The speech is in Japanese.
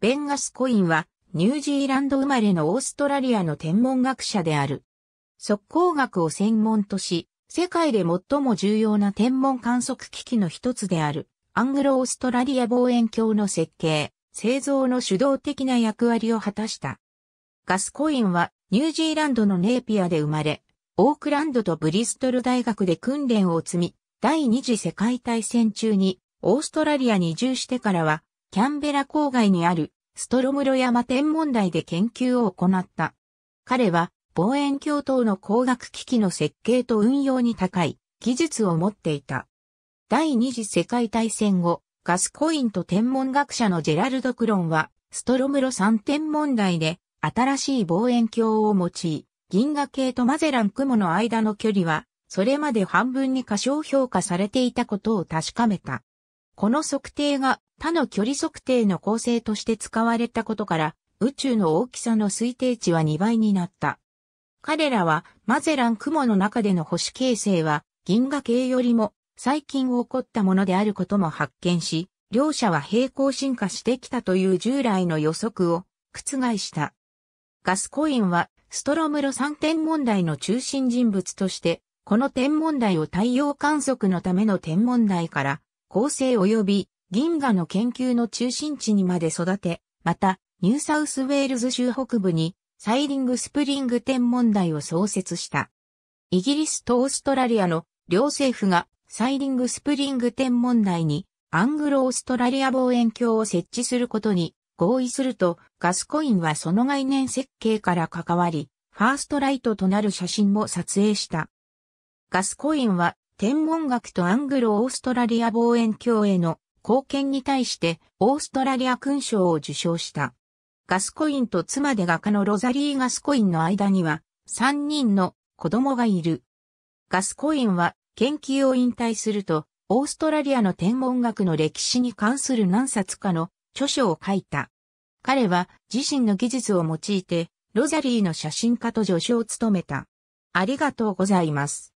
ベン・ガスコインは、ニュージーランド生まれのオーストラリアの天文学者である。速攻学を専門とし、世界で最も重要な天文観測機器の一つである、アングロ・オーストラリア望遠鏡の設計、製造の主導的な役割を果たした。ガスコインは、ニュージーランドのネーピアで生まれ、オークランドとブリストル大学で訓練を積み、第二次世界大戦中にオーストラリアに移住してからはキャンベラ郊外にあるストロムロ山天文台で研究を行った。彼は望遠鏡等の光学機器の設計と運用に高い技術を持っていた。第二次世界大戦後、ガスコインと天文学者のジェラルド・クロンは、ストロムロ三天文台で新しい望遠鏡を用い、銀河系とマゼラン雲の間の距離は、それまで半分に過小評価されていたことを確かめた。この測定が他の距離測定の構成として使われたことから、宇宙の大きさの推定値は2倍になった。彼らは、マゼラン雲の中での星形成は、銀河系よりも最近起こったものであることも発見し、両者は平行進化してきたという従来の予測を覆した。ガスコインはストロムロ3点問題の中心人物として、この天文台を太陽観測のための天文台から構成及び銀河の研究の中心地にまで育て、また、ニューサウスウェールズ州北部にサイリングスプリング天文台を創設した。イギリスとオーストラリアの両政府がサイリングスプリング天文台にアングロオーストラリア望遠鏡を設置することに合意すると、ガスコインはその概念設計から関わり、ファーストライトとなる写真も撮影した。ガスコインは天文学とアングロ・オーストラリア望遠鏡への貢献に対してオーストラリア勲章を受章した。ガスコインと妻で画家のロザリー・ガスコインの間には3人の子供がいる。ガスコインは研究を引退するとオーストラリアの天文学の歴史に関する何冊かの著書を書いた。彼は自身の技術を用いてロザリーの写真家と助手を務めた。ありがとうございます。